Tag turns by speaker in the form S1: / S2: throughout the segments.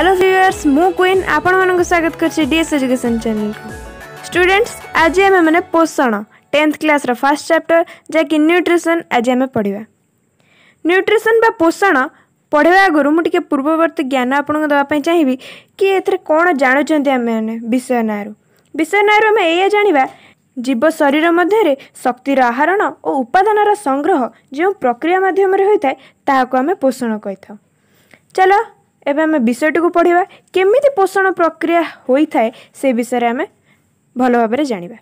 S1: hello viewers मु queen आपण स्वागत करछि डीएस एजुकेशन चैनल को स्टूडेंट्स आज आम मैंने पोषण टेन्थ क्लास रो फास्ट चैप्टर जहाँकि न्यूट्रिशन आज आम पढ़ा न्यूट्रिशन बा पोषण ପଢ଼ିବା ଆଗରୁ ମୁଁ ଟିକେ ପୂର୍ବବର୍ତ୍ତୀ ଜ୍ଞାନ ଆପଣଙ୍କୁ ଦେବା ପାଇଁ ଚାହିଁବି କି ଏଥିରେ କ'ଣ ଜାଣୁଛନ୍ତି ଆମେମାନେ ବିଷୟ ନାଁରୁ ବିଷୟ ନାଁରୁ ଆମେ ଏଇଆ ଜାଣିବା ଜୀବ ଶରୀର ମଧ୍ୟରେ ଶକ୍ତିର ଆହରଣ ଓ ଉପାଦାନର ସଂଗ୍ରହ ଯେଉଁ ପ୍ରକ୍ରିୟା ମାଧ୍ୟମରେ ହୋଇଥାଏ ତାହାକୁ ଆମେ ପୋଷଣ କହିଥାଉ ଚାଲ ଏବେ ଆମେ ବିଷୟଟିକୁ ପଢ଼ିବା କେମିତି ପୋଷଣ ପ୍ରକ୍ରିୟା ହୋଇଥାଏ ସେ ବିଷୟରେ ଆମେ ଭଲ ଭାବରେ ଜାଣିବା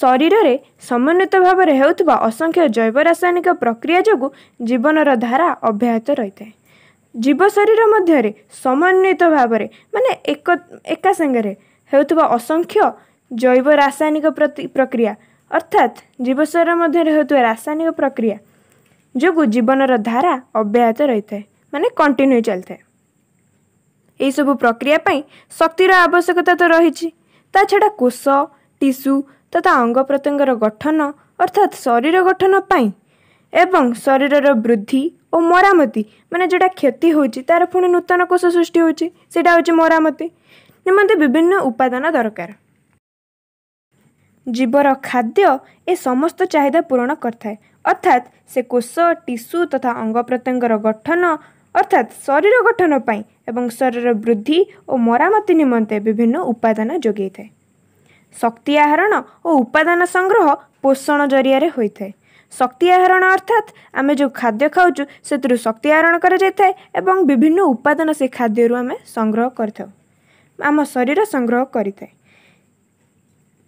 S1: ଶରୀରରେ ସମନ୍ୱିତ ଭାବରେ ହେଉଥିବା ଅସଂଖ୍ୟ ଜୈବ ରାସାୟନିକ ପ୍ରକ୍ରିୟା ଯୋଗୁଁ ଜୀବନର ଧାରା ଅବ୍ୟାହତ ରହିଥାଏ ଜୀବ ଶରୀର ମଧ୍ୟରେ ସମନ୍ୱିତ ଭାବରେ ମାନେ ଏକ ଏକା ସାଙ୍ଗରେ ହେଉଥିବା ଅସଂଖ୍ୟ ଜୈବ ରାସାୟନିକ ପ୍ରକ୍ରିୟା ଅର୍ଥାତ୍ ଜୀବ ଶରୀର ମଧ୍ୟରେ ହେଉଥିବା ରାସାୟନିକ ପ୍ରକ୍ରିୟା ଯୋଗୁଁ ଜୀବନର ଧାରା ଅବ୍ୟାହତ ରହିଥାଏ ମାନେ କଣ୍ଟିନ୍ୟୁ ଚାଲିଥାଏ ଏହିସବୁ ପ୍ରକ୍ରିୟା ପାଇଁ ଶକ୍ତିର ଆବଶ୍ୟକତା ତ ରହିଛି ତା ଛଡ଼ା କୋଷ ଟିସୁ ତଥା ଅଙ୍ଗ ପ୍ରତ୍ୟଙ୍ଗର ଗଠନ ଅର୍ଥାତ୍ ଶରୀର ଗଠନ ପାଇଁ ଏବଂ ଶରୀରର ବୃଦ୍ଧି ଓ ମରାମତି ମାନେ ଯେଉଁଟା କ୍ଷତି ହେଉଛି ତା'ର ପୁଣି ନୂତନ କୋଷ ସୃଷ୍ଟି ହେଉଛି ସେଇଟା ହେଉଛି ମରାମତି ନିମନ୍ତେ ବିଭିନ୍ନ ଉପାଦାନ ଦରକାର ଜୀବର ଖାଦ୍ୟ ଏ ସମସ୍ତ ଚାହିଦା ପୂରଣ କରିଥାଏ ଅର୍ଥାତ୍ ସେ କୋଷ ଟିସୁ ତଥା ଅଙ୍ଗ ପ୍ରତ୍ୟଙ୍ଗର ଗଠନ ଅର୍ଥାତ୍ ଶରୀର ଗଠନ ପାଇଁ ଏବଂ ଶରୀର ବୃଦ୍ଧି ଓ ମରାମତି ନିମନ୍ତେ ବିଭିନ୍ନ ଉପାଦାନ ଯୋଗାଇଥାଏ ଶକ୍ତି ଆହରଣ ଓ ଉପାଦାନ ସଂଗ୍ରହ ପୋଷଣ ଜରିଆରେ ହୋଇଥାଏ ଶକ୍ତି ଆହରଣ ଅର୍ଥାତ୍ ଆମେ ଯେଉଁ ଖାଦ୍ୟ ଖାଉଛୁ ସେଥିରୁ ଶକ୍ତି ଆହରଣ କରାଯାଇଥାଏ ଏବଂ ବିଭିନ୍ନ ଉପାଦାନ ସେ ଖାଦ୍ୟରୁ ଆମେ ସଂଗ୍ରହ କରିଥାଉ ଆମ ଶରୀର ସଂଗ୍ରହ କରିଥାଏ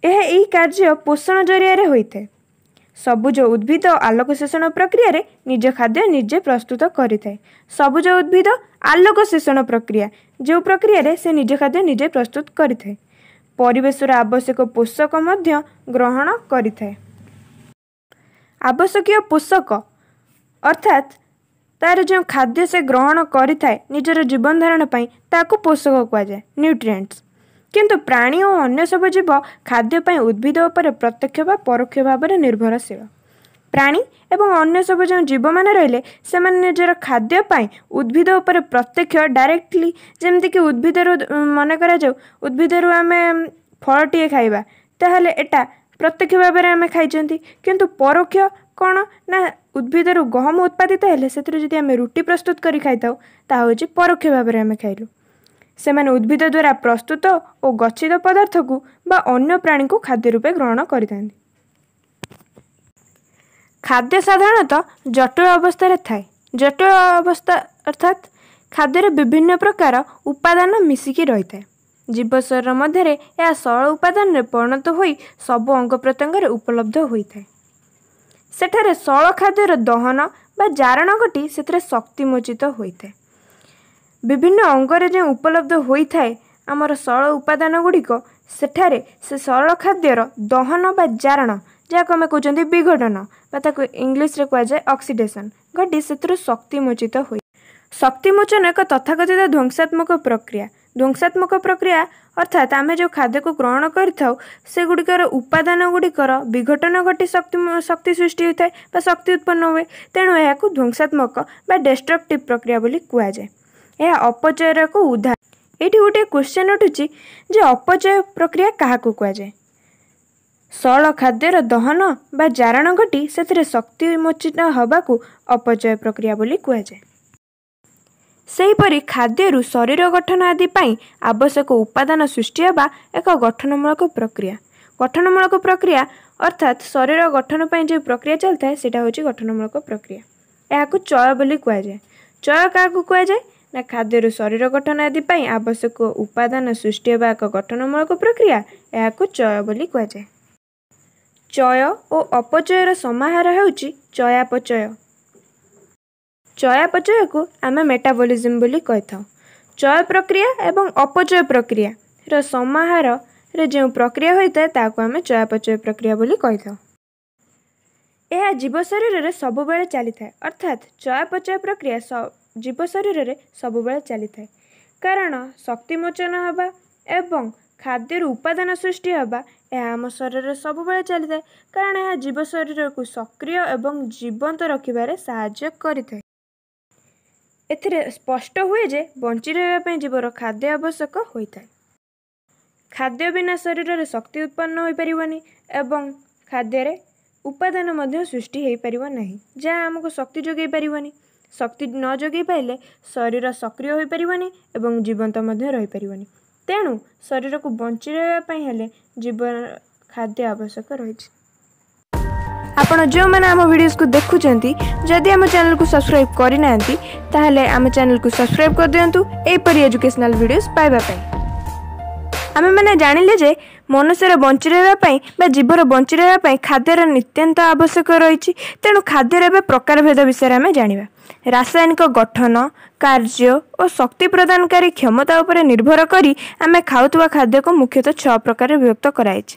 S1: ଏହା ଏହି କାର୍ଯ୍ୟ ପୋଷଣ ଜରିଆରେ ହୋଇଥାଏ ସବୁଜ ଉଦ୍ଭିଦ ଆଲୋକ ଶୋଷଣ ପ୍ରକ୍ରିୟାରେ ନିଜ ଖାଦ୍ୟ ନିଜେ ପ୍ରସ୍ତୁତ କରିଥାଏ ସବୁଜ ଉଦ୍ଭିଦ ଆଲୋକ ଶୋଷଣ ପ୍ରକ୍ରିୟା ଯେଉଁ ପ୍ରକ୍ରିୟାରେ ସେ ନିଜ ଖାଦ୍ୟ ନିଜେ ପ୍ରସ୍ତୁତ କରିଥାଏ ପରିବେଶର ଆବଶ୍ୟକ ପୋଷକ ମଧ୍ୟ ଗ୍ରହଣ କରିଥାଏ ଆବଶ୍ୟକୀୟ ପୋଷକ ଅର୍ଥାତ୍ ତା'ର ଯେଉଁ ଖାଦ୍ୟ ସେ ଗ୍ରହଣ କରିଥାଏ ନିଜର ଜୀବନ ଧାରଣ ପାଇଁ ତାକୁ ପୋଷକ କୁହାଯାଏ ନ୍ୟୁଟ୍ରିଏଣ୍ଟସ୍ କିନ୍ତୁ ପ୍ରାଣୀ ଓ ଅନ୍ୟ ସବୁ ଜୀବ ଖାଦ୍ୟ ପାଇଁ ଉଦ୍ଭିଦ ଉପରେ ପ୍ରତ୍ୟକ୍ଷ ବା ପରୋକ୍ଷ ଭାବରେ ନିର୍ଭରଶୀଳ ପ୍ରାଣୀ ଏବଂ ଅନ୍ୟ ସବୁ ଯେଉଁ ଜୀବମାନେ ରହିଲେ ସେମାନେ ନିଜର ଖାଦ୍ୟ ପାଇଁ ଉଦ୍ଭିଦ ଉପରେ ପ୍ରତ୍ୟକ୍ଷ ଡାଇରେକ୍ଟଲି ଯେମିତିକି ଉଦ୍ଭିଦରୁ ମନେ କରାଯାଉ ଉଦ୍ଭିଦରୁ ଆମେ ଫଳଟିଏ ଖାଇବା ତାହେଲେ ଏଟା ପ୍ରତ୍ୟକ୍ଷ ଭାବରେ ଆମେ ଖାଇଛନ୍ତି କିନ୍ତୁ ପରୋକ୍ଷ କ'ଣ ନା ଉଦ୍ଭିଦରୁ ଗହମ ଉତ୍ପାଦିତ ହେଲେ ସେଥିରୁ ଯଦି ଆମେ ରୁଟି ପ୍ରସ୍ତୁତ କରି ଖାଇଥାଉ ତାହା ହେଉଛି ପରୋକ୍ଷ ଭାବରେ ଆମେ ଖାଇଲୁ ସେମାନେ ଉଦ୍ଭିଦ ଦ୍ୱାରା ପ୍ରସ୍ତୁତ ଓ ଗଚ୍ଛିତ ପଦାର୍ଥକୁ ବା ଅନ୍ୟ ପ୍ରାଣୀଙ୍କୁ ଖାଦ୍ୟ ରୂପେ ଗ୍ରହଣ କରିଥାନ୍ତି ଖାଦ୍ୟ ସାଧାରଣତଃ ଜଟିଳ ଅବସ୍ଥାରେ ଥାଏ ଜଟିଳ ଅବସ୍ଥା ଅର୍ଥାତ୍ ଖାଦ୍ୟରେ ବିଭିନ୍ନ ପ୍ରକାର ଉପାଦାନ ମିଶିକି ରହିଥାଏ ଜୀବ ଶରୀର ମଧ୍ୟରେ ଏହା ସରଳ ଉପାଦାନରେ ପରିଣତ ହୋଇ ସବୁ ଅଙ୍ଗ ପ୍ରତ୍ୟଙ୍ଗରେ ଉପଲବ୍ଧ ହୋଇଥାଏ ସେଠାରେ ସରଳ ଖାଦ୍ୟର ଦହନ ବା ଜାରଣ ଘଟି ସେଥିରେ ଶକ୍ତିମୋଚିତ ହୋଇଥାଏ ବିଭିନ୍ନ ଅଙ୍ଗରେ ଯେଉଁ ଉପଲବ୍ଧ ହୋଇଥାଏ ଆମର ସରଳ ଉପାଦାନ ଗୁଡ଼ିକ ସେଠାରେ ସେ ସରଳ ଖାଦ୍ୟର ଦହନ ବା ଜାରଣ ଯାହାକୁ ଆମେ କହୁଛନ୍ତି ବିଘଟନ ବା ତାକୁ ଇଂଲିଶରେ କୁହାଯାଏ ଅକ୍ସିଡେସନ୍ ଘଟି ସେଥିରୁ ଶକ୍ତିମୋଚିତ ହୋଇ ଶକ୍ତିମୋଚନ ଏକ ତଥାକଥିତ ଧ୍ୱଂସାତ୍ମକ ପ୍ରକ୍ରିୟା ଧ୍ୱଂସାତ୍ମକ ପ୍ରକ୍ରିୟା ଅର୍ଥାତ୍ ଆମେ ଯେଉଁ ଖାଦ୍ୟକୁ ଗ୍ରହଣ କରିଥାଉ ସେଗୁଡ଼ିକର ଉପାଦାନ ଗୁଡ଼ିକର ବିଘଟନ ଘଟି ଶକ୍ତି ଶକ୍ତି ସୃଷ୍ଟି ହୋଇଥାଏ ବା ଶକ୍ତି ଉତ୍ପନ୍ନ ହୁଏ ତେଣୁ ଏହାକୁ ଧ୍ୱଂସାତ୍ମକ ବା ଡେଷ୍ଟ୍ରକ୍ଟିଭ୍ ପ୍ରକ୍ରିୟା ବୋଲି କୁହାଯାଏ ଏହା ଅପଚୟରକୁ ଉଦ୍ଧାର ଏଠି ଗୋଟିଏ କ୍ୱେଶ୍ଚିନ୍ ଉଠୁଛି ଯେ ଅପଚୟ ପ୍ରକ୍ରିୟା କାହାକୁ କୁହାଯାଏ ସରଳ ଖାଦ୍ୟର ଦହନ ବା ଜାରଣ ଘଟି ସେଥିରେ ଶକ୍ତି ଉନ୍ମୋଚିତ ହେବାକୁ ଅପଚୟ ପ୍ରକ୍ରିୟା ବୋଲି କୁହାଯାଏ ସେହିପରି ଖାଦ୍ୟରୁ ଶରୀର ଗଠନ ଆଦି ପାଇଁ ଆବଶ୍ୟକ ଉପାଦାନ ସୃଷ୍ଟି ହେବା ଏକ ଗଠନମୂଳକ ପ୍ରକ୍ରିୟା ଗଠନମୂଳକ ପ୍ରକ୍ରିୟା ଅର୍ଥାତ୍ ଶରୀର ଗଠନ ପାଇଁ ଯେଉଁ ପ୍ରକ୍ରିୟା ଚାଲିଥାଏ ସେଇଟା ହେଉଛି ଗଠନମୂଳକ ପ୍ରକ୍ରିୟା ଏହାକୁ ଚୟ ବୋଲି କୁହାଯାଏ ଚୟ କାହାକୁ କୁହାଯାଏ ନା ଖାଦ୍ୟରୁ ଶରୀର ଗଠନ ଆଦି ପାଇଁ ଆବଶ୍ୟକ ଉପାଦାନ ସୃଷ୍ଟି ହେବା ଏକ ଗଠନମୂଳକ ପ୍ରକ୍ରିୟା ଏହାକୁ ଚୟ ବୋଲି କୁହାଯାଏ ଚୟ ଓ ଅପଚୟର ସମାହାର ହେଉଛି ଚୟାପଚୟ ଚୟାପଚୟକୁ ଆମେ ମେଟାବଲିଜିମ୍ ବୋଲି କହିଥାଉ ଚୟ ପ୍ରକ୍ରିୟା ଏବଂ ଅପଚୟ ପ୍ରକ୍ରିୟାର ସମାହାରରେ ଯେଉଁ ପ୍ରକ୍ରିୟା ହୋଇଥାଏ ତାହାକୁ ଆମେ ଚୟାପଚୟ ପ୍ରକ୍ରିୟା ବୋଲି କହିଥାଉ ଏହା ଜୀବ ଶରୀରରେ ସବୁବେଳେ ଚାଲିଥାଏ ଅର୍ଥାତ୍ ଚୟାପଚୟ ପ୍ରକ୍ରିୟା ଜୀବ ଶରୀରରେ ସବୁବେଳେ ଚାଲିଥାଏ କାରଣ ଶକ୍ତି ମୋଚନ ହେବା ଏବଂ ଖାଦ୍ୟରୁ ଉପାଦାନ ସୃଷ୍ଟି ହେବା ଏହା ଆମ ଶରୀରରେ ସବୁବେଳେ ଚାଲିଥାଏ କାରଣ ଏହା ଜୀବ ଶରୀରକୁ ସକ୍ରିୟ ଏବଂ ଜୀବନ୍ତ ରଖିବାରେ ସାହାଯ୍ୟ କରିଥାଏ ଏଥିରେ ସ୍ପଷ୍ଟ ହୁଏ ଯେ ବଞ୍ଚି ରହିବା ପାଇଁ ଜୀବର ଖାଦ୍ୟ ଆବଶ୍ୟକ ହୋଇଥାଏ ଖାଦ୍ୟ ବିନା ଶରୀରରେ ଶକ୍ତି ଉତ୍ପନ୍ନ ହୋଇପାରିବନି ଏବଂ ଖାଦ୍ୟରେ ଉପାଦାନ ମଧ୍ୟ ସୃଷ୍ଟି ହୋଇପାରିବ ନାହିଁ ଯାହା ଆମକୁ ଶକ୍ତି ଯୋଗାଇ ପାରିବନି ଶକ୍ତି ନ ଯୋଗାଇ ପାରିଲେ ଶରୀର ସକ୍ରିୟ ହୋଇପାରିବନି ଏବଂ ଜୀବନ୍ତ ମଧ୍ୟ ରହିପାରିବନି ତେଣୁ ଶରୀରକୁ ବଞ୍ଚି ରହିବା ପାଇଁ ହେଲେ ଜୀବନ ଖାଦ୍ୟ ଆବଶ୍ୟକ ରହିଛି ଆପଣ ଯେଉଁମାନେ ଆମ ଭିଡ଼ିଓସ୍କୁ ଦେଖୁଛନ୍ତି ଯଦି ଆମ ଚ୍ୟାନେଲକୁ ସବସ୍କ୍ରାଇବ୍ କରିନାହାନ୍ତି ତାହେଲେ ଆମ ଚ୍ୟାନେଲକୁ ସବସ୍କ୍ରାଇବ୍ କରିଦିଅନ୍ତୁ ଏହିପରି ଏଜୁକେସନାଲ୍ ଭିଡ଼ିଓସ୍ ପାଇବା ପାଇଁ ଆମେମାନେ ଜାଣିଲେ ଯେ ମନୁଷ୍ୟର ବଞ୍ଚି ରହିବା ପାଇଁ ବା ଜୀବର ବଞ୍ଚି ରହିବା ପାଇଁ ଖାଦ୍ୟର ନିତ୍ୟାନ୍ତ ଆବଶ୍ୟକ ରହିଛି ତେଣୁ ଖାଦ୍ୟର ଏବେ ପ୍ରକାର ଭେଦ ବିଷୟରେ ଆମେ ଜାଣିବା ରାସାୟନିକ ଗଠନ କାର୍ଯ୍ୟ ଓ ଶକ୍ତି ପ୍ରଦାନକାରୀ କ୍ଷମତା ଉପରେ ନିର୍ଭର କରି ଆମେ ଖାଉଥିବା ଖାଦ୍ୟକୁ ମୁଖ୍ୟତଃ ଛଅ ପ୍ରକାରରେ ବିଭକ୍ତ କରାଯାଇଛି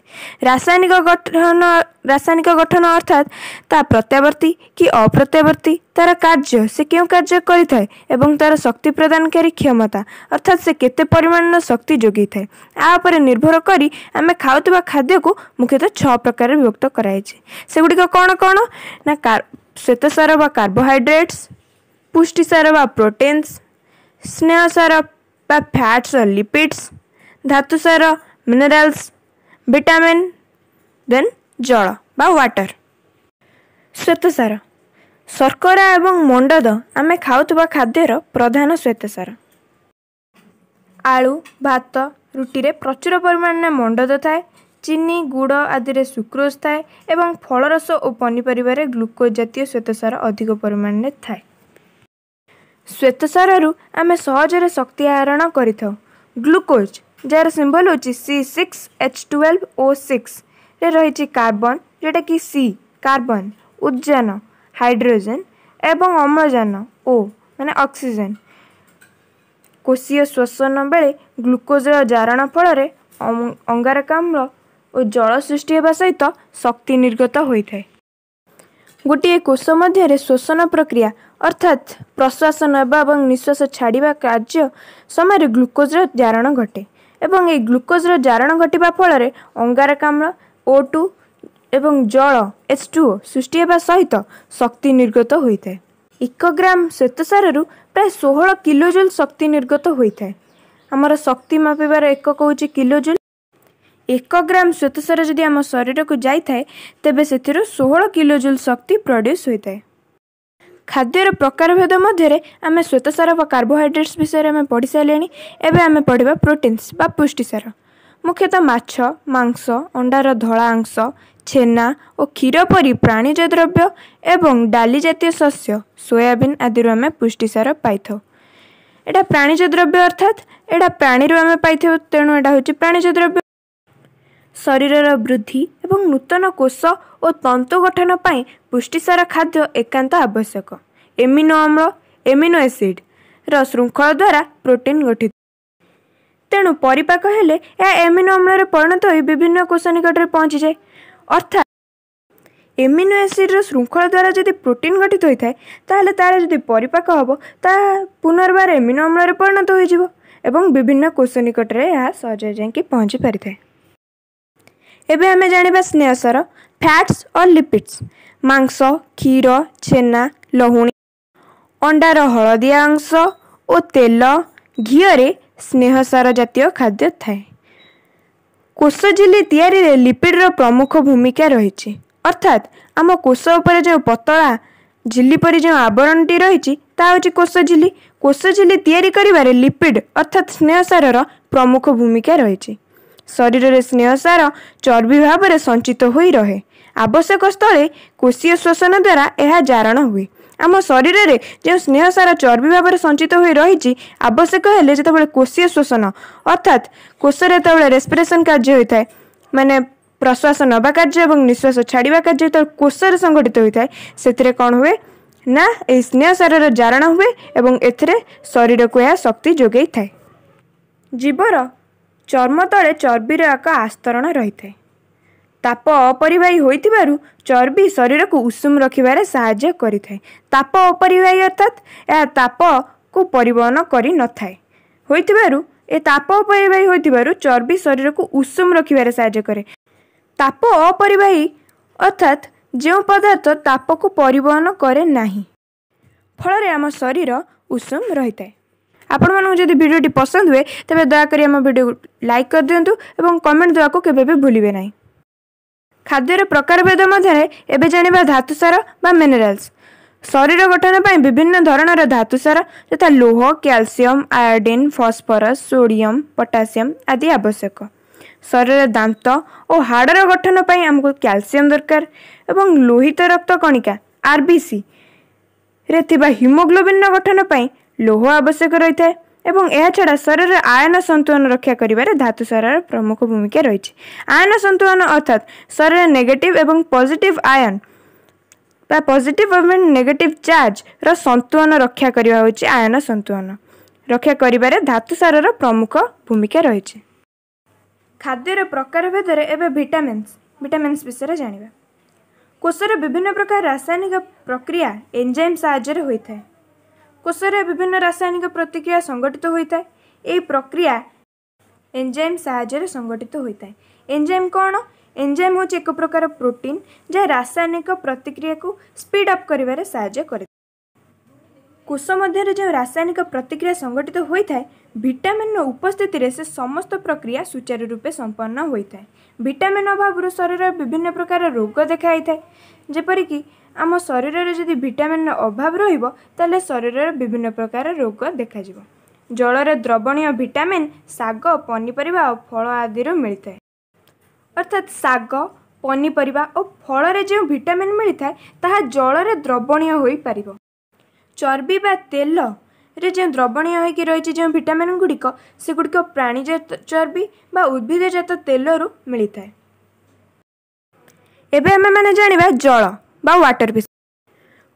S1: ରାସାୟନିକ ଗଠନ ରାସାୟନିକ ଗଠନ ଅର୍ଥାତ୍ ତା ପ୍ରତ୍ୟାବର୍ତ୍ତୀ କି ଅପ୍ରତ୍ୟାବର୍ତ୍ତୀ ତାର କାର୍ଯ୍ୟ ସେ କେଉଁ କାର୍ଯ୍ୟ କରିଥାଏ ଏବଂ ତାର ଶକ୍ତି ପ୍ରଦାନକାରୀ କ୍ଷମତା ଅର୍ଥାତ୍ ସେ କେତେ ପରିମାଣର ଶକ୍ତି ଯୋଗାଇଥାଏ ଆ ଉପରେ ନିର୍ଭର କରି ଆମେ ଖାଉଥିବା ଖାଦ୍ୟକୁ ମୁଖ୍ୟତଃ ଛଅ ପ୍ରକାରରେ ବିଭକ୍ତ କରାଯାଇଛି ସେଗୁଡ଼ିକ କ'ଣ କ'ଣ ନା ଶ୍ୱେତସାର ବା କାର୍ବୋହାଇଡ୍ରେଟ୍ସ ପୁଷ୍ଟିସାର ବା ପ୍ରୋଟିନ୍ସ ସ୍ନେହସାର ବା ଫ୍ୟାଟ୍ସର ଲିପିଡ୍ସ ଧାତୁସାର ମିନେରାଲ୍ସ ଭିଟାମିନ୍ ଦେନ୍ ଜଳ ବା ୱାଟର ଶ୍ୱେତସାର ଶର୍କରା ଏବଂ ମଣ୍ଡଦ ଆମେ ଖାଉଥିବା ଖାଦ୍ୟର ପ୍ରଧାନ ଶ୍ୱେତସାର ଆଳୁ ଭାତ ରୁଟିରେ ପ୍ରଚୁର ପରିମାଣରେ ମଣ୍ଡଦ ଥାଏ ଚିନି ଗୁଡ଼ ଆଦିରେ ସୁକ୍ରୋଜ୍ ଥାଏ ଏବଂ ଫଳରସ ଓ ପନିପରିବାରେ ଗ୍ଲୁକୋଜ୍ ଜାତୀୟ ଶ୍ୱେତସାର ଅଧିକ ପରିମାଣରେ ଥାଏ ଶ୍ୱେତସାରରୁ ଆମେ ସହଜରେ ଶକ୍ତି ଆହରଣ କରିଥାଉ ଗ୍ଲୁକୋଜ୍ ଯାହାର ସିମ୍ବଲ୍ ହେଉଛି C six H twelve O ସିକ୍ସରେ ରହିଛି କାର୍ବନ୍ ଯେଉଁଟାକି ସି କାର୍ବନ୍ ଉଦ୍ଜାନ ହାଇଡ୍ରୋଜେନ୍ ଏବଂ ଅମ୍ଳଜାନ ଓ ମାନେ ଅକ୍ସିଜେନ୍ କୋଷୀୟ ଶ୍ୱସନ ବେଳେ ଗ୍ଲୁକୋଜ୍ର ଜାରଣ ଫଳରେ ଅଙ୍ଗାରକାମ୍ଳ ଓ ଜଳ ସୃଷ୍ଟି ହେବା ସହିତ ଶକ୍ତି ନିର୍ଗତ ହୋଇଥାଏ ଗୋଟିଏ କୋଷ ମଧ୍ୟରେ ଶ୍ୱସନ ପ୍ରକ୍ରିୟା ଅର୍ଥାତ୍ ପ୍ରଶ୍ୱାସ ନେବା ଏବଂ ନିଶ୍ୱାସ ଛାଡ଼ିବା କାର୍ଯ୍ୟ ସମୟରେ ଗ୍ଲୁକୋଜର ଜାରଣ ଘଟେ ଏବଂ ଏହି ଗ୍ଲୁକୋଜର ଜାରଣ ଘଟିବା ଫଳରେ ଅଙ୍ଗାରକାମ୍ଳ ଓ ଟୁ ଏବଂ ଜଳ ଏଚ୍ ଟୁ ଓ ସୃଷ୍ଟି ହେବା ସହିତ ଶକ୍ତି ନିର୍ଗତ ହୋଇଥାଏ ଇକୋଗ୍ରାମ ଶ୍ୱେତସାରରୁ ପ୍ରାୟ ଷୋହଳ କିଲୋଜୁଲ ଶକ୍ତି ନିର୍ଗତ ହୋଇଥାଏ ଆମର ଶକ୍ତି ମାପିବାର ଏକକ ହେଉଛି କିଲୋଜୁଲ ଏକ ଗ୍ରାମ ଶ୍ୱେତସାର ଯଦି ଆମ ଶରୀରକୁ ଯାଇଥାଏ ତେବେ ସେଥିରୁ ଷୋହଳ କିଲୋଜୁଲ ଶକ୍ତି ପ୍ରଡ୍ୟୁସ୍ ହୋଇଥାଏ ଖାଦ୍ୟର ପ୍ରକାରଭେଦ ମଧ୍ୟରେ ଆମେ ଶ୍ୱେତସାର ବା କାର୍ବୋହାଇଡ୍ରେଟ୍ସ ବିଷୟରେ ଆମେ ପଢ଼ିସାରିଲେଣି ଏବେ ଆମେ ପଢ଼ିବା ପ୍ରୋଟିନ୍ସ ବା ପୁଷ୍ଟିସାର ମୁଖ୍ୟତଃ ମାଛ ମାଂସ ଅଣ୍ଡାର ଧଳା ଅଂଶ ଛେନା ଓ କ୍ଷୀର ପରି ପ୍ରାଣିଜ ଦ୍ରବ୍ୟ ଏବଂ ଡାଲି ଜାତୀୟ ଶସ୍ୟ ସୋୟାବିନ୍ ଆଦିରୁ ଆମେ ପୁଷ୍ଟିସାର ପାଇଥାଉ ଏଇଟା ପ୍ରାଣୀଜ ଦ୍ରବ୍ୟ ଅର୍ଥାତ୍ ଏଇଟା ପ୍ରାଣୀରୁ ଆମେ ପାଇଥାଉ ତେଣୁ ଏଇଟା ହେଉଛି ପ୍ରାଣୀଜ ଦ୍ରବ୍ୟ ଶରୀରର ବୃଦ୍ଧି ଏବଂ ନୂତନ କୋଷ ଓ ତନ୍ତୁ ଗଠନ ପାଇଁ ପୁଷ୍ଟିସାର ଖାଦ୍ୟ ଏକାନ୍ତ ଆବଶ୍ୟକ ଏମିନୋ ଅମ୍ଳ ଏମିନୋ ଏସିଡ଼୍ର ଶୃଙ୍ଖଳ ଦ୍ୱାରା ପ୍ରୋଟିନ୍ ଗଠିତ ତେଣୁ ପରିପାକ ହେଲେ ଏହା ଏମିନୋ ଅମ୍ଳରେ ପରିଣତ ହୋଇ ବିଭିନ୍ନ କୋଷ ନିକଟରେ ପହଞ୍ଚିଯାଏ ଅର୍ଥାତ୍ ଏମିନୋ ଏସିଡ଼୍ର ଶୃଙ୍ଖଳ ଦ୍ୱାରା ଯଦି ପ୍ରୋଟିନ୍ ଗଠିତ ହୋଇଥାଏ ତାହେଲେ ତା'ର ଯଦି ପରିପାକ ହେବ ତାହା ପୁନର୍ବାର ଏମିନୋ ଅମ୍ଳରେ ପରିଣତ ହୋଇଯିବ ଏବଂ ବିଭିନ୍ନ କୋଷ ନିକଟରେ ଏହା ସହଜରେ ଯାଇକି ପହଞ୍ଚି ପାରିଥାଏ ଏବେ ଆମେ ଜାଣିବା ସ୍ନେହସାର ଫ୍ୟାଟ୍ସ ଓ ଲିପିଡ୍ସ ମାଂସ କ୍ଷୀର ଛେନା ଲହୁଣୀ ଅଣ୍ଡାର ହଳଦିଆ ଅଂଶ ଓ ତେଲ ଘିଅରେ ସ୍ନେହସାର ଜାତୀୟ ଖାଦ୍ୟ ଥାଏ କୋଷ ଝିଲି ତିଆରିରେ ଲିପିଡ଼ର ପ୍ରମୁଖ ଭୂମିକା ରହିଛି ଅର୍ଥାତ୍ ଆମ କୋଷ ଉପରେ ଯେଉଁ ପତଳା ଝିଲି ପରି ଯେଉଁ ଆବରଣଟି ରହିଛି ତାହା ହେଉଛି କୋଷ ଝିଲି କୋଷ ଝିଲି ତିଆରି କରିବାରେ ଲିପିଡ଼ ଅର୍ଥାତ୍ ସ୍ନେହସାରର ପ୍ରମୁଖ ଭୂମିକା ରହିଛି ଶରୀରରେ ସ୍ନେହ ସାର ଚର୍ବି ଭାବରେ ସଞ୍ଚିତ ହୋଇ ରହେ ଆବଶ୍ୟକ ସ୍ଥଳେ କୋଷୀୟ ଶୋଷଣ ଦ୍ୱାରା ଏହା ଜାରଣ ହୁଏ ଆମ ଶରୀରରେ ଯେଉଁ ସ୍ନେହ ସାର ଚର୍ବି ଭାବରେ ସଞ୍ଚିତ ହୋଇ ରହିଛି ଆବଶ୍ୟକ ହେଲେ ଯେତେବେଳେ କୋଷୀୟ ଶୋଷଣ ଅର୍ଥାତ୍ କୋଷରେ ଯେତେବେଳେ ରେସ୍ପିରେସନ୍ କାର୍ଯ୍ୟ ହୋଇଥାଏ ମାନେ ପ୍ରଶ୍ୱାସ ନେବା କାର୍ଯ୍ୟ ଏବଂ ନିଶ୍ୱାସ ଛାଡ଼ିବା କାର୍ଯ୍ୟ ଯେତେବେଳେ କୋଷରେ ସଂଗଠିତ ହୋଇଥାଏ ସେଥିରେ କ'ଣ ହୁଏ ନା ଏହି ସ୍ନେହସାରର ଜାରଣ ହୁଏ ଏବଂ ଏଥିରେ ଶରୀରକୁ ଏହା ଶକ୍ତି ଯୋଗାଇଥାଏ ଜୀବର ଚର୍ମ ତଳେ ଚର୍ବିର ଏକ ଆସ୍ତରଣ ରହିଥାଏ ତାପ ଅପରିବାହୀ ହୋଇଥିବାରୁ ଚର୍ବି ଶରୀରକୁ ଉଷୁମ ରଖିବାରେ ସାହାଯ୍ୟ କରିଥାଏ ତାପ ଅପରିବାହୀ ଅର୍ଥାତ୍ ଏହା ତାପକୁ ପରିବହନ କରିନଥାଏ ହୋଇଥିବାରୁ ଏ ତାପ ଅପରିବାହୀ ହୋଇଥିବାରୁ ଚର୍ବି ଶରୀରକୁ ଉଷୁମ ରଖିବାରେ ସାହାଯ୍ୟ କରେ ତାପ ଅପରିବାହୀ ଅର୍ଥାତ୍ ଯେଉଁ ପଦାର୍ଥ ତାପକୁ ପରିବହନ କରେ ନାହିଁ ଫଳରେ ଆମ ଶରୀର ଉଷୁମ ରହିଥାଏ ଆପଣମାନଙ୍କୁ ଯଦି ଭିଡ଼ିଓଟି ପସନ୍ଦ ହୁଏ ତେବେ ଦୟାକରି ଆମ ଭିଡ଼ିଓକୁ ଲାଇକ୍ କରିଦିଅନ୍ତୁ ଏବଂ କମେଣ୍ଟ ଦେବାକୁ କେବେ ବି ଭୁଲିବେ ନାହିଁ ଖାଦ୍ୟର ପ୍ରକାରଭେଦ ମଧ୍ୟରେ ଏବେ ଜାଣିବା ଧାତୁସାର ବା ମିନେରାଲ୍ସ ଶରୀର ଗଠନ ପାଇଁ ବିଭିନ୍ନ ଧରଣର ଧାତୁସାର ଯଥା ଲୁହ calcium iodine phosphorus sodium potassium ଆଦି ଆବଶ୍ୟକ ଶରୀରର ଦାନ୍ତ ଓ ହାଡ଼ର ଗଠନ ପାଇଁ ଆମକୁ କ୍ୟାଲସିୟମ ଦରକାର ଏବଂ ଲୋହିତ ରକ୍ତ କଣିକା ଆର୍ବିସିରେ ଥିବା ହିମୋଗ୍ଲୋବିନ୍ର ଗଠନ ପାଇଁ ଲୌହ ଆବଶ୍ୟକ ରହିଥାଏ ଏବଂ ଏହାଛଡ଼ା ଶରୀରରେ ଆୟନ ସନ୍ତୁଳନ ରକ୍ଷା କରିବାରେ ଧାତୁ ସାରର ପ୍ରମୁଖ ଭୂମିକା ରହିଛି ଆୟନ ସନ୍ତୁଳନ ଅର୍ଥାତ୍ ଶରୀରରେ ନେଗେଟିଭ୍ ଏବଂ ପଜିଟିଭ୍ ଆୟନ ବା ପଜିଟିଭ୍ ଏବଂ ନେଗେଟିଭ୍ ଚାର୍ଜର ସନ୍ତୁଳନ ରକ୍ଷା କରିବା ହେଉଛି ଆୟନ ସନ୍ତୁଳନ ରକ୍ଷା କରିବାରେ ଧାତୁ ସାରର ପ୍ରମୁଖ ଭୂମିକା ରହିଛି ଖାଦ୍ୟର ପ୍ରକାର ଭେଦରେ ଏବେ ଭିଟାମିନ୍ସ ଭିଟାମିନ୍ସ ବିଷୟରେ ଜାଣିବା କୋଷର ବିଭିନ୍ନ ପ୍ରକାର ରାସାୟନିକ ପ୍ରକ୍ରିୟା ଏଞ୍ଜାଇମ୍ ସାହାଯ୍ୟରେ ହୋଇଥାଏ କୋଷରେ ବିଭିନ୍ନ ରାସାୟନିକ ପ୍ରତିକ୍ରିୟା ସଂଗଠିତ ହୋଇଥାଏ ଏହି ପ୍ରକ୍ରିୟା ଏନ୍ଜାଇମ୍ ସାହାଯ୍ୟରେ ସଂଗଠିତ ହୋଇଥାଏ ଏନ୍ଜାଇମ୍ କ'ଣ ଏନ୍ଜାଇମ୍ ହେଉଛି ଏକ ପ୍ରକାର ପ୍ରୋଟିନ୍ ଯାହା ରାସାୟନିକ ପ୍ରତିକ୍ରିୟାକୁ ସ୍ପିଡ଼ ଅପ୍ କରିବାରେ ସାହାଯ୍ୟ କରିଥାଏ କୋଷ ମଧ୍ୟରେ ଯେଉଁ ରାସାୟନିକ ପ୍ରତିକ୍ରିୟା ସଂଗଠିତ ହୋଇଥାଏ ଭିଟାମିନ୍ର ଉପସ୍ଥିତିରେ ସେ ସମସ୍ତ ପ୍ରକ୍ରିୟା ସୁଚାରୁ ରୂପେ ସମ୍ପନ୍ନ ହୋଇଥାଏ ଭିଟାମିନ୍ ଅଭାବରୁ ଶରୀରରେ ବିଭିନ୍ନ ପ୍ରକାର ରୋଗ ଦେଖାଯାଇଥାଏ ଯେପରିକି ଆମ ଶରୀରରେ ଯଦି ଭିଟାମିନ୍ର ଅଭାବ ରହିବ ତାହେଲେ ଶରୀରରେ ବିଭିନ୍ନ ପ୍ରକାର ରୋଗ ଦେଖାଯିବ ଜଳରେ ଦ୍ରବଣୀୟ ଭିଟାମିନ୍ ଶାଗ ପନିପରିବା ଓ ଫଳ ଆଦିରୁ ମିଳିଥାଏ ଅର୍ଥାତ୍ ଶାଗ ପନିପରିବା ଓ ଫଳରେ ଯେଉଁ ଭିଟାମିନ୍ ମିଳିଥାଏ ତାହା ଜଳରେ ଦ୍ରବଣୀୟ ହୋଇପାରିବ ଚର୍ବି ବା ତେଲରେ ଯେଉଁ ଦ୍ରବଣୀୟ ହୋଇକି ରହିଛି ଯେଉଁ ଭିଟାମିନ୍ ଗୁଡ଼ିକ ସେଗୁଡ଼ିକ ପ୍ରାଣୀଜାତ ଚର୍ବି ବା ଉଦ୍ଭିଦଜାତ ତେଲରୁ ମିଳିଥାଏ ଏବେ ଆମେମାନେ ଜାଣିବା ଜଳ ବା ୱାଟର ଫିସ୍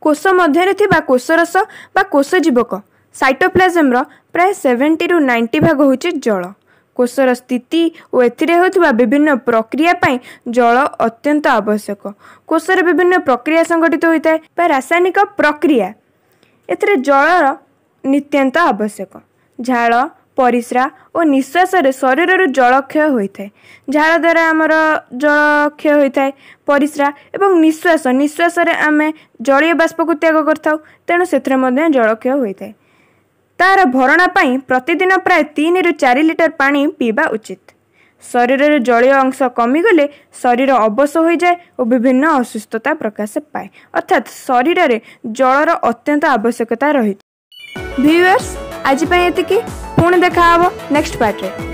S1: କୋଷ ମଧ୍ୟରେ ଥିବା କୋଷରସ ବା କୋଷ ଜୀବକ ସାଇଟୋପ୍ଲାଜମ୍ର ପ୍ରାୟ ସେଭେଣ୍ଟିରୁ ନାଇଣ୍ଟି ଭାଗ ହେଉଛି ଜଳ କୋଷର ସ୍ଥିତି ଓ ଏଥିରେ ହେଉଥିବା ବିଭିନ୍ନ ପ୍ରକ୍ରିୟା ପାଇଁ ଜଳ ଅତ୍ୟନ୍ତ ଆବଶ୍ୟକ କୋଷରେ ବିଭିନ୍ନ ପ୍ରକ୍ରିୟା ସଂଗଠିତ ହୋଇଥାଏ ବା ରାସାୟନିକ ପ୍ରକ୍ରିୟା ଏଥିରେ ଜଳର ନିତ୍ୟାନ୍ତ ଆବଶ୍ୟକ ଝାଳ ପରିସ୍ରା ଓ ନିଶ୍ୱାସରେ ଶରୀରରୁ ଜଳକ୍ଷୟ ହୋଇଥାଏ ଝାଳ ଦ୍ୱାରା ଆମର ଜଳକ୍ଷୟ ହୋଇଥାଏ ପରିସ୍ରା ଏବଂ ନିଶ୍ୱାସ ନିଶ୍ୱାସରେ ଆମେ ଜଳୀୟ ବାଷ୍ପକୁ ତ୍ୟାଗ କରିଥାଉ ତେଣୁ ସେଥିରେ ମଧ୍ୟ ଜଳକ୍ଷୟ ହୋଇଥାଏ ତା'ର ଭରଣା ପାଇଁ ପ୍ରତିଦିନ ପ୍ରାୟ ତିନିରୁ ଚାରି ଲିଟର ପାଣି ପିଇବା ଉଚିତ ଶରୀରରେ ଜଳୀୟ ଅଂଶ କମିଗଲେ ଶରୀର ଅବଶ ହୋଇଯାଏ ଓ ବିଭିନ୍ନ ଅସୁସ୍ଥତା ପ୍ରକାଶ ପାଏ ଅର୍ଥାତ୍ ଶରୀରରେ ଜଳର ଅତ୍ୟନ୍ତ ଆବଶ୍ୟକତା ରହିଛି ଭିୟର୍ସ ଆଜି ପାଇଁ ଏତିକି ପୁଣି ଦେଖାହେବ ନେକ୍ସଟ ପାର୍ଟରେ